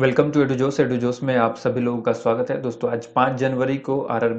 welcome to एडुजोस एडुजोस में आप सभी लोगों का स्वागत है दोस्तों आज पांच जनवरी को आर आर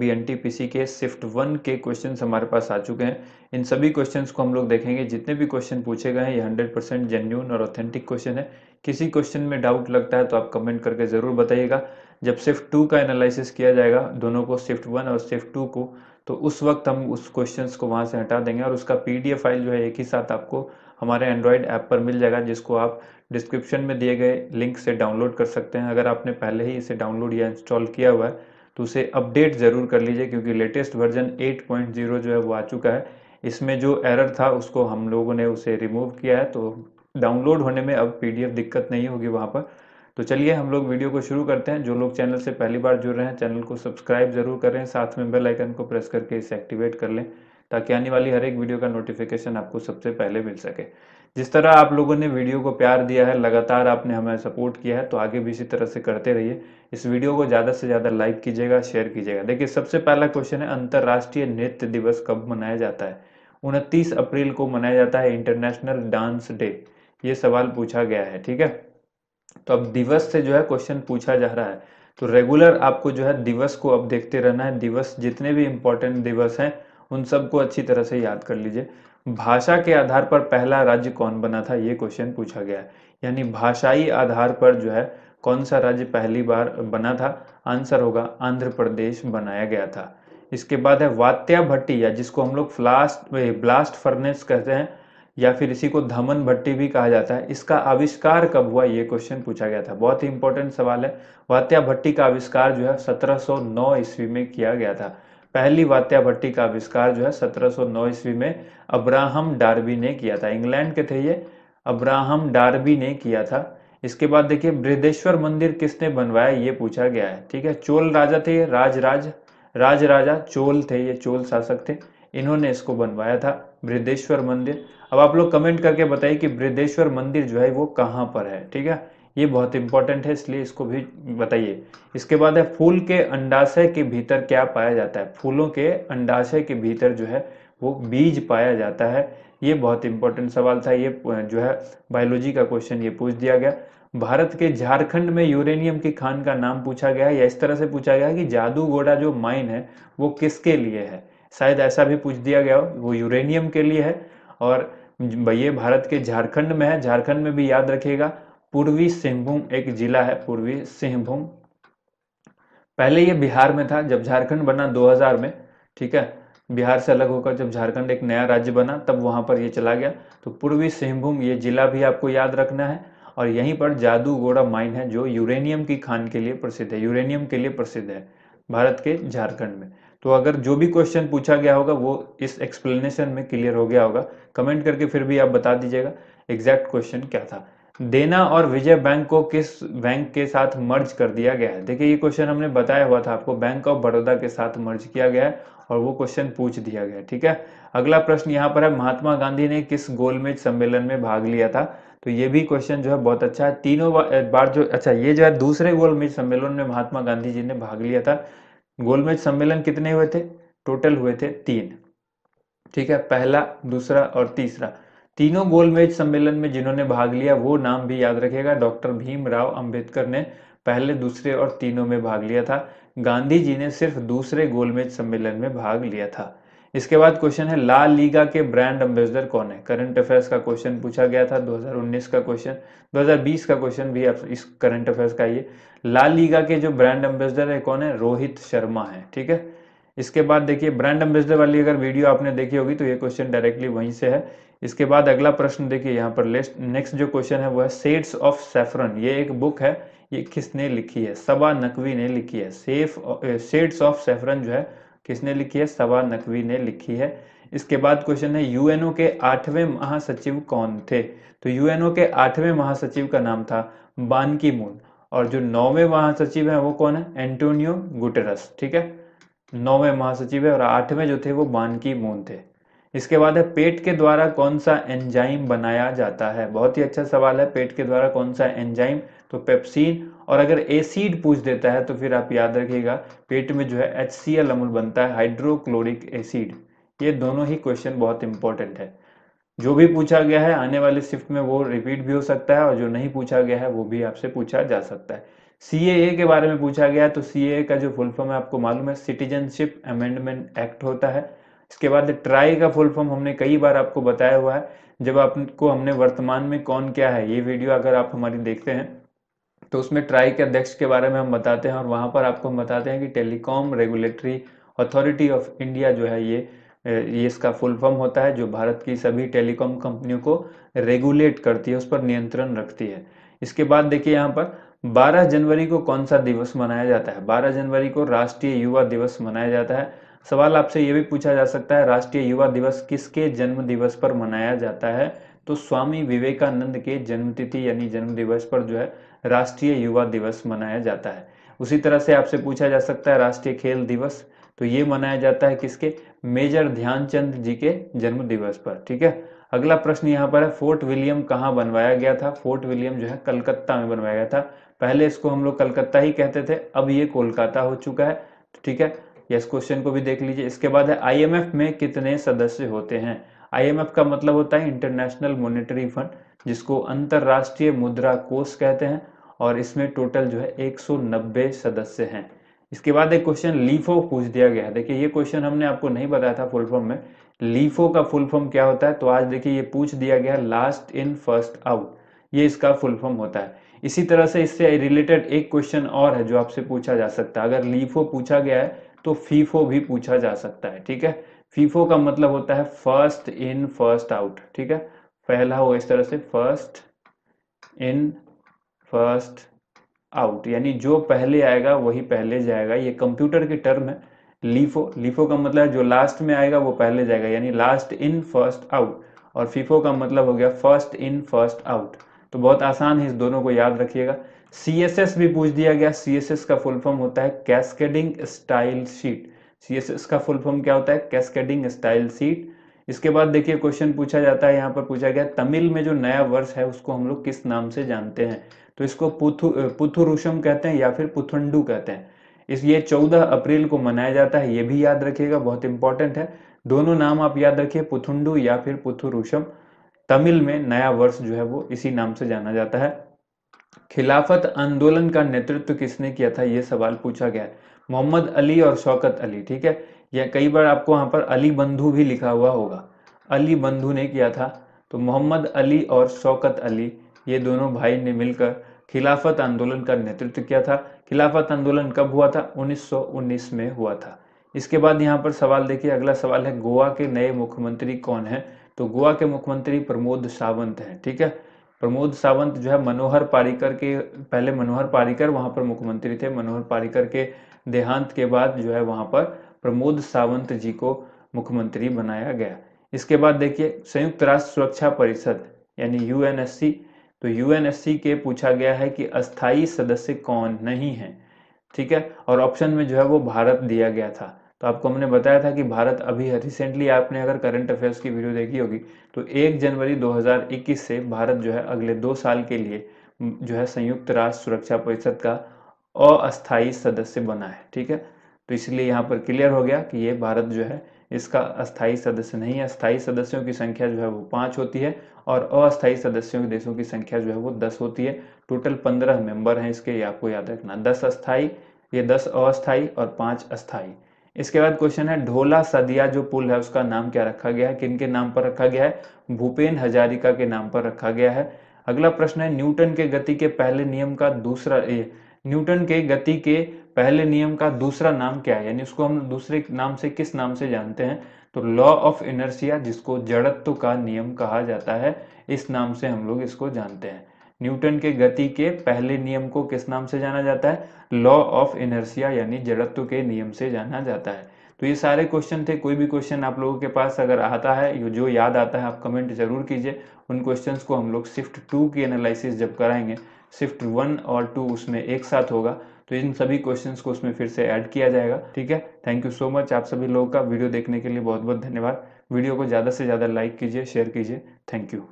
के शिफ्ट वन के क्वेश्चन हमारे पास आ चुके हैं इन सभी क्वेश्चन को हम लोग देखेंगे जितने भी क्वेश्चन पूछे गए हैं ये हंड्रेड परसेंट जेन्यून और ऑथेंटिक क्वेश्चन है किसी क्वेश्चन में डाउट लगता है तो आप कमेंट करके ज़रूर बताइएगा जब शिफ्ट टू का एनालिसिस किया जाएगा दोनों को शिफ्ट वन और शिफ्ट टू को तो उस वक्त हम उस क्वेश्चन को वहाँ से हटा देंगे और उसका पी फाइल जो है एक ही साथ आपको हमारे एंड्रॉयड ऐप पर मिल जाएगा जिसको आप डिस्क्रिप्शन में दिए गए लिंक से डाउनलोड कर सकते हैं अगर आपने पहले ही इसे डाउनलोड या इंस्टॉल किया हुआ है तो उसे अपडेट ज़रूर कर लीजिए क्योंकि लेटेस्ट वर्जन 8.0 जो है वो आ चुका है इसमें जो एरर था उसको हम लोगों ने उसे रिमूव किया है तो डाउनलोड होने में अब पीडीएफ दिक्कत नहीं होगी वहाँ पर तो चलिए हम लोग वीडियो को शुरू करते हैं जो लोग चैनल से पहली बार जुड़ रहे हैं चैनल को सब्सक्राइब जरूर करें साथ में बेल आइकन को प्रेस करके इसे एक्टिवेट कर लें ताकि आने वाली हर एक वीडियो का नोटिफिकेशन आपको सबसे पहले मिल सके जिस तरह आप लोगों ने वीडियो को प्यार दिया है लगातार आपने हमें सपोर्ट किया है तो आगे भी इसी तरह से करते रहिए इस वीडियो को ज़्यादा से ज़्यादा लाइक कीजिएगा शेयर कीजिएगा देखिए सबसे पहला क्वेश्चन है अंतर्राष्ट्रीय नृत्य दिवस कब मनाया जाता है उनतीस अप्रैल को मनाया जाता है इंटरनेशनल डांस डे ये सवाल पूछा गया है ठीक है तो अब दिवस से जो है क्वेश्चन पूछा जा रहा है तो रेगुलर आपको जो है दिवस को अब देखते रहना है दिवस जितने भी इंपॉर्टेंट दिवस हैं उन सबको अच्छी तरह से याद कर लीजिए भाषा के आधार पर पहला राज्य कौन बना था ये क्वेश्चन पूछा गया है यानी भाषाई आधार पर जो है कौन सा राज्य पहली बार बना था आंसर होगा आंध्र प्रदेश बनाया गया था इसके बाद है वात्या भट्टी या जिसको हम लोग फ्लास्ट ब्लास्ट फर्नेस कहते हैं या फिर इसी को धमन भट्टी भी कहा जाता है इसका आविष्कार कब हुआ ये क्वेश्चन पूछा गया था बहुत ही इंपॉर्टेंट सवाल है वात्या भट्टी का आविष्कार जो है 1709 ईस्वी में किया गया था पहली वात्या भट्टी का आविष्कार जो है 1709 ईस्वी में अब्राहम डार्बी ने किया था इंग्लैंड के थे ये अब्राहम डार्बी ने किया था इसके बाद देखिए बृहदेश्वर मंदिर किसने बनवाया ये पूछा गया है ठीक है चोल राजा थे राज राज राज राजा चोल थे ये चोल शासक थे इन्होंने इसको बनवाया था बृहदेश्वर मंदिर अब आप लोग कमेंट करके बताइए कि बृहदेश्वर मंदिर जो है वो कहाँ पर है ठीक है ये बहुत इंपॉर्टेंट है इसलिए इसको भी बताइए इसके बाद है फूल के अंडाशय के भीतर क्या पाया जाता है फूलों के अंडाशय के भीतर जो है वो बीज पाया जाता है ये बहुत इंपॉर्टेंट सवाल था ये जो है बायोलॉजी का क्वेश्चन ये पूछ दिया गया भारत के झारखंड में यूरेनियम की खान का नाम पूछा गया है या इस तरह से पूछा गया है कि घोड़ा जो माइन है वो किसके लिए है शायद ऐसा भी पूछ दिया गया हो वो यूरेनियम के लिए है और ये भारत के झारखंड में है झारखंड में भी याद रखिएगा पूर्वी सिंहभूम एक जिला है पूर्वी सिंहभूम पहले ये बिहार में था जब झारखंड बना 2000 में ठीक है बिहार से अलग होकर जब झारखंड एक नया राज्य बना तब वहां पर ये चला गया तो पूर्वी सिंहभूम ये जिला भी आपको याद रखना है और यहीं पर जादू गोड़ा माइन है जो यूरेनियम की खान के लिए प्रसिद्ध है यूरेनियम के लिए प्रसिद्ध है भारत के झारखंड में तो अगर जो भी क्वेश्चन पूछा गया होगा वो इस एक्सप्लेनेशन में क्लियर हो गया होगा कमेंट करके फिर भी आप बता दीजिएगा एग्जैक्ट क्वेश्चन क्या था देना और विजय बैंक को किस बैंक के साथ मर्ज कर दिया गया है देखिए ये क्वेश्चन हमने बताया हुआ था आपको बैंक ऑफ बड़ौदा के साथ मर्ज किया गया है और वो क्वेश्चन पूछ दिया गया ठीक है अगला प्रश्न यहाँ पर है महात्मा गांधी ने किस गोलमेज सम्मेलन में भाग लिया था तो ये भी क्वेश्चन जो है बहुत अच्छा है तीनों बार जो अच्छा ये जो है दूसरे गोलमेज सम्मेलन में महात्मा गांधी जी ने भाग लिया था गोलमेज सम्मेलन कितने हुए थे टोटल हुए थे तीन ठीक है पहला दूसरा और तीसरा तीनों गोलमेज सम्मेलन में जिन्होंने भाग लिया वो नाम भी याद रखेगा डॉक्टर भीमराव अंबेडकर ने पहले दूसरे और तीनों में भाग लिया था गांधी जी ने सिर्फ दूसरे गोलमेज सम्मेलन में भाग लिया था इसके बाद क्वेश्चन है ला लीगा के ब्रांड एम्बेसडर कौन है करंट अफेयर्स का क्वेश्चन पूछा गया था 2019 का क्वेश्चन 2020 का क्वेश्चन भी अब इस करंट अफेयर्स का ये ला लीगा के जो ब्रांड एम्बेसडर है कौन है रोहित शर्मा है ठीक है इसके बाद देखिए ब्रांड एम्बेसडर वाली अगर वीडियो आपने देखी होगी तो ये क्वेश्चन डायरेक्टली वहीं से है इसके बाद अगला प्रश्न देखिए यहाँ पर लेस्ट नेक्स्ट जो क्वेश्चन है वो है सेट्स ऑफ सेफरन ये एक बुक है ये किसने लिखी है सबा नकवी ने लिखी है सेफ शेड्स ऑफ सेफरन जो है किसने लिखी है सवा नकवी ने लिखी है इसके बाद क्वेश्चन है यूएनओ के आठवें महासचिव कौन थे तो यूएनओ के आठवें महासचिव का नाम था बान की मून और जो नौवे महासचिव है वो कौन है एंटोनियो गुटेरस ठीक है नौवे महासचिव है और आठवें जो थे वो बानकी मून थे इसके बाद है पेट के द्वारा कौन सा एंजाइम बनाया जाता है बहुत ही अच्छा सवाल है पेट के द्वारा कौन सा एंजाइम तो पेप्सिन और अगर एसिड पूछ देता है तो फिर आप याद रखिएगा पेट में जो है एच सी एल अमूल बनता है हाइड्रोक्लोरिक एसिड ये दोनों ही क्वेश्चन बहुत इंपॉर्टेंट है जो भी पूछा गया है आने वाले शिफ्ट में वो रिपीट भी हो सकता है और जो नहीं पूछा गया है वो भी आपसे पूछा जा सकता है सी के बारे में पूछा गया तो सी का जो फुल फॉर्म है आपको मालूम है सिटीजनशिप अमेंडमेंट एक्ट होता है इसके बाद ट्राई का फुल फॉर्म हमने कई बार आपको बताया हुआ है जब आपको हमने वर्तमान में कौन क्या है ये वीडियो अगर आप हमारी देखते हैं तो उसमें ट्राई के अध्यक्ष के बारे में हम बताते हैं और वहां पर आपको हम बताते हैं कि telecom regulatory authority of India जो है ये ये इसका फुल फॉर्म होता है जो भारत की सभी टेलीकॉम कंपनियों को रेगुलेट करती है उस पर नियंत्रण रखती है इसके बाद देखिए यहाँ पर 12 जनवरी को कौन सा दिवस मनाया जाता है 12 जनवरी को राष्ट्रीय युवा दिवस मनाया जाता है सवाल आपसे ये भी पूछा जा सकता है राष्ट्रीय युवा दिवस किसके जन्म दिवस पर मनाया जाता है तो स्वामी विवेकानंद के जन्मतिथि यानी जन्म दिवस पर जो है राष्ट्रीय युवा दिवस मनाया जाता है उसी तरह से आपसे पूछा जा सकता है राष्ट्रीय खेल दिवस तो ये मनाया जाता है किसके मेजर ध्यानचंद जी के जन्म दिवस पर ठीक है अगला प्रश्न यहाँ पर है फोर्ट विलियम कहाँ बनवाया गया था फोर्ट विलियम जो है कलकत्ता में बनवाया गया था पहले इसको हम लोग कलकत्ता ही कहते थे अब ये कोलकाता हो चुका है ठीक है इस क्वेश्चन को भी देख लीजिए इसके बाद है आईएमएफ में कितने सदस्य होते हैं आईएमएफ का मतलब होता है इंटरनेशनल मॉनेटरी फंड जिसको अंतर्राष्ट्रीय मुद्रा कोष कहते हैं और इसमें टोटल जो है 190 सदस्य हैं इसके बाद एक क्वेश्चन लीफो पूछ दिया गया है देखिए ये क्वेश्चन हमने आपको नहीं बताया था फुल फॉर्म में लीफो का फुल फॉर्म क्या होता है तो आज देखिए ये पूछ दिया गया लास्ट इन फर्स्ट आउट ये इसका फुल फॉर्म होता है इसी तरह से इससे रिलेटेड एक क्वेश्चन और है जो आपसे पूछा जा सकता है अगर लीफो पूछा गया है तो फीफो भी पूछा जा सकता है ठीक है फीफो का मतलब होता है फर्स्ट इन फर्स्ट आउट ठीक है पहला हो इस तरह से फर्स्ट इन फर्स्ट आउट यानी जो पहले आएगा वही पहले जाएगा ये कंप्यूटर की टर्म है लीफो लीफो का मतलब जो लास्ट में आएगा वो पहले जाएगा यानी लास्ट इन फर्स्ट आउट और फीफो का मतलब हो गया फर्स्ट इन फर्स्ट आउट तो बहुत आसान है इस दोनों को याद रखिएगा सी भी पूछ दिया गया सी का फुल फॉर्म होता है कैस्केडिंग स्टाइल शीट सीएसएस का फुल फॉर्म क्या होता है कैस्केडिंग स्टाइल सीट इसके बाद देखिए क्वेश्चन पूछा जाता है यहाँ पर पूछा गया तमिल में जो नया वर्ष है उसको हम लोग किस नाम से जानते हैं तो इसको पुथुरुषम कहते हैं या फिर पुथुंडू कहते हैं इस ये चौदह अप्रैल को मनाया जाता है ये भी याद रखिएगा बहुत इंपॉर्टेंट है दोनों नाम आप याद रखिए पुथुंडू या फिर पुथुरुषम तमिल में नया वर्ष जो है वो इसी नाम से जाना जाता है खिलाफत आंदोलन का नेतृत्व किसने किया था यह सवाल पूछा गया है मोहम्मद अली और शौकत अली ठीक है या कई बार आपको वहां पर अली बंधु भी लिखा हुआ होगा अली बंधु ने किया था तो मोहम्मद अली और शौकत अली ये दोनों भाई ने मिलकर खिलाफत आंदोलन का नेतृत्व किया था खिलाफत आंदोलन कब हुआ था 1919 में हुआ था इसके बाद यहाँ पर सवाल देखिए अगला सवाल है गोवा के नए मुख्यमंत्री कौन है तो गोवा के मुख्यमंत्री प्रमोद सावंत हैं ठीक है प्रमोद सावंत जो है मनोहर पारिकर के पहले मनोहर पारिकर वहां पर मुख्यमंत्री थे मनोहर पारिकर के देहांत के बाद जो है वहां पर प्रमोद सावंत जी को मुख्यमंत्री बनाया गया इसके बाद देखिए संयुक्त राष्ट्र सुरक्षा परिषद यानी यू तो यू के पूछा गया है कि अस्थाई सदस्य कौन नहीं है ठीक है और ऑप्शन में जो है वो भारत दिया गया था तो आपको हमने बताया था कि भारत अभी रिसेंटली आपने अगर करंट अफेयर्स की वीडियो देखी होगी तो एक जनवरी 2021 से भारत जो है अगले दो साल के लिए जो है संयुक्त राष्ट्र सुरक्षा परिषद का अस्थायी सदस्य बना है ठीक है तो इसलिए यहाँ पर क्लियर हो गया कि ये भारत जो है इसका अस्थायी सदस्य नहीं है अस्थायी सदस्यों की संख्या जो है वो पांच होती है और अस्थायी सदस्यों के देशों की संख्या जो है वो दस होती है टोटल पंद्रह मेंबर हैं इसके आपको याद रखना दस अस्थायी ये दस अस्थायी और पांच अस्थायी इसके बाद क्वेश्चन है ढोला सदिया जो पुल है उसका नाम क्या रखा गया है किन के नाम पर रखा गया है भूपेन हजारिका के नाम पर रखा गया है अगला प्रश्न है न्यूटन के गति के पहले नियम का दूसरा न्यूटन के गति के पहले नियम का दूसरा नाम क्या है यानी उसको हम दूसरे नाम से किस नाम से जानते हैं तो लॉ ऑफ इनर्सिया जिसको जड़त्व का नियम कहा जाता है इस नाम से हम लोग इसको जानते हैं न्यूटन के गति के पहले नियम को किस नाम से जाना जाता है लॉ ऑफ इनर्सिया यानी जड़त्व के नियम से जाना जाता है तो ये सारे क्वेश्चन थे कोई भी क्वेश्चन आप लोगों के पास अगर आता है जो याद आता है आप कमेंट जरूर कीजिए उन क्वेश्चन को हम लोग शिफ्ट टू की एनालिसिस जब कराएंगे शिफ्ट वन और टू उसमें एक साथ होगा तो इन सभी क्वेश्चंस को उसमें फिर से ऐड किया जाएगा ठीक है थैंक यू सो मच आप सभी लोगों का वीडियो देखने के लिए बहुत बहुत धन्यवाद वीडियो को ज़्यादा से ज़्यादा लाइक कीजिए शेयर कीजिए थैंक यू